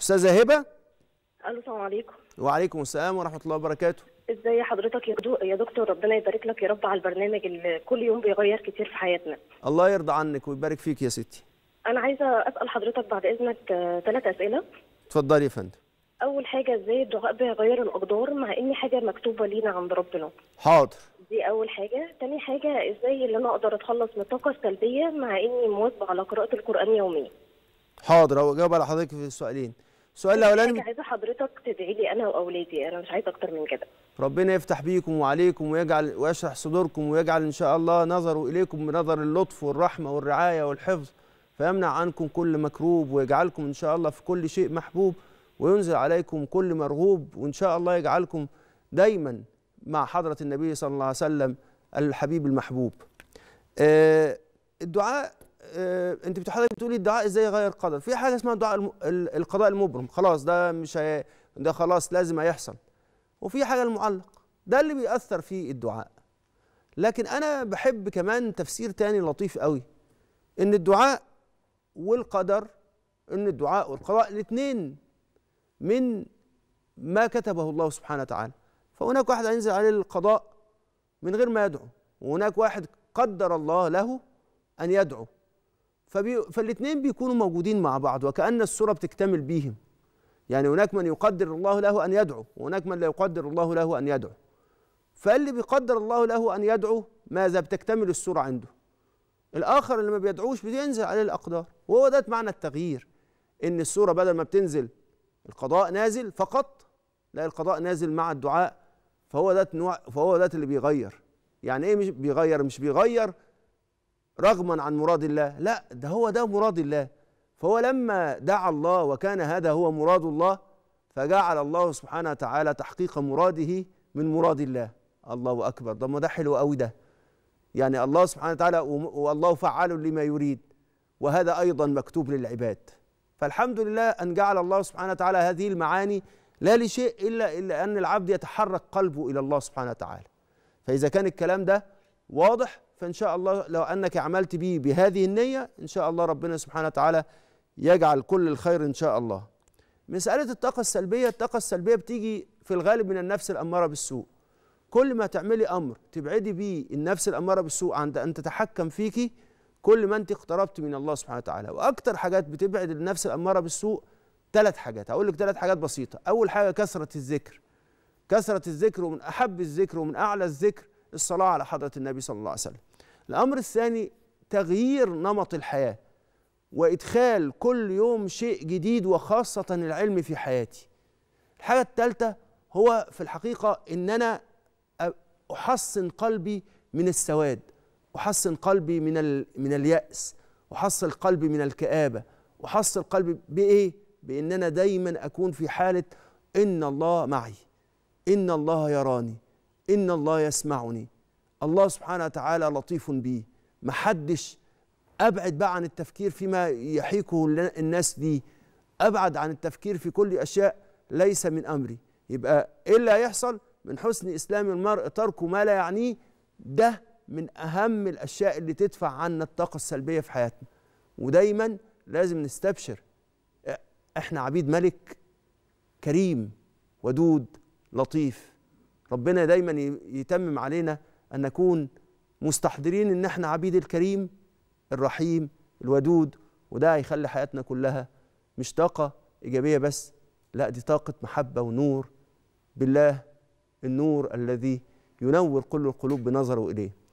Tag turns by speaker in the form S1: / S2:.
S1: استاذه هبه
S2: الو السلام عليكم
S1: وعليكم السلام ورحمه الله وبركاته
S2: ازاي حضرتك يا, دو... يا دكتور ربنا يبارك لك يا رب على البرنامج اللي كل يوم بيغير كتير في حياتنا
S1: الله يرضى عنك ويبارك فيك يا ستي
S2: انا عايزه اسال حضرتك بعد اذنك ثلاث آه، اسئله
S1: اتفضلي يا فندم
S2: اول حاجه ازاي الدعاء بيغير الاقدار مع ان حاجه مكتوبه لينا عند ربنا حاضر دي اول حاجه تاني حاجه ازاي اللي انا اقدر اتخلص من الطاقه السلبيه مع اني مواظبه على قراءه القران يوميا
S1: حاضر هو جاوب على حضرتك في السؤالين السؤال الاولاني انا عايزه
S2: حضرتك تدعي لي انا واولادي انا مش عايزه اكتر من كده
S1: ربنا يفتح بيكم وعليكم ويجعل ويشرح صدوركم ويجعل ان شاء الله نظره اليكم بنظر اللطف والرحمه والرعايه والحفظ فيمنع عنكم كل مكروب ويجعلكم ان شاء الله في كل شيء محبوب وينزل عليكم كل مرغوب وان شاء الله يجعلكم دايما مع حضره النبي صلى الله عليه وسلم الحبيب المحبوب آه، الدعاء آه، انت بتحضرك بتقولي الدعاء ازاي يغير قدر في حاجه اسمها دعاء القضاء المبرم خلاص ده مش هي ده خلاص لازم هيحصل وفي حاجه المعلق ده اللي بيأثر في الدعاء لكن انا بحب كمان تفسير تاني لطيف قوي ان الدعاء والقدر ان الدعاء والقضاء الاثنين من ما كتبه الله سبحانه وتعالى فهناك واحد هينزل عليه القضاء من غير ما يدعو وهناك واحد قدر الله له ان يدعو فبي... فالاثنين بيكونوا موجودين مع بعض وكأن الصورة بتكتمل بيهم يعني هناك من يقدر الله له أن يدعو وهناك من لا يقدر الله له أن يدعو فاللي بيقدر الله له أن يدعو ماذا بتكتمل الصورة عنده الآخر اللي ما بيدعوش بينزل عليه الأقدار وهو ده معنى التغيير إن الصورة بدل ما بتنزل القضاء نازل فقط لا القضاء نازل مع الدعاء فهو ده نوع فهو ده اللي بيغير يعني ايه مش بيغير مش بيغير رغما عن مراد الله لا ده هو ده مراد الله فهو لما دعا الله وكان هذا هو مراد الله فجعل الله سبحانه وتعالى تحقيق مراده من مراد الله الله اكبر ده ما ده حلو قوي ده يعني الله سبحانه وتعالى والله فعال لما يريد وهذا ايضا مكتوب للعباد فالحمد لله ان جعل الله سبحانه وتعالى هذه المعاني لا لشيء الا الا ان العبد يتحرك قلبه الى الله سبحانه وتعالى فاذا كان الكلام ده واضح فإن شاء الله لو أنك عملت به بهذه النية إن شاء الله ربنا سبحانه وتعالى يجعل كل الخير إن شاء الله مسألة الطاقة السلبية الطاقة السلبية بتيجي في الغالب من النفس الأمارة بالسوء كل ما تعملي أمر تبعدي بيه النفس الأمارة بالسوء عند أن تتحكم فيكي كل ما أنت اقتربت من الله سبحانه وتعالى وأكثر حاجات بتبعد النفس الأمارة بالسوء ثلاث حاجات هقول لك ثلاث حاجات بسيطة أول حاجة كثرة الذكر كثرة الذكر ومن أحب الذكر ومن أعلى الذكر الصلاة على حضرة النبي صلى الله عليه وسلم الأمر الثاني تغيير نمط الحياة وإدخال كل يوم شيء جديد وخاصة العلم في حياتي الحاجة الثالثة هو في الحقيقة إن أنا أحصن قلبي من السواد أحصن قلبي من, من اليأس أحصن قلبي من الكآبة أحصن قلبي بإيه؟ بإن أنا دايما أكون في حالة إن الله معي إن الله يراني إن الله يسمعني الله سبحانه وتعالى لطيف بي محدش أبعد بقى عن التفكير فيما يحيكه الناس دي أبعد عن التفكير في كل أشياء ليس من أمري يبقى إيه اللي هيحصل من حسن إسلام المرء تركه ما لا يعنيه ده من أهم الأشياء اللي تدفع عنا الطاقة السلبية في حياتنا ودايما لازم نستبشر احنا عبيد ملك كريم ودود لطيف ربنا دايما يتمم علينا أن نكون مستحضرين أن احنا عبيد الكريم الرحيم الودود وده هيخلي حياتنا كلها مش طاقة إيجابية بس لا دي طاقة محبة ونور بالله النور الذي ينور كل القلوب بنظره إليه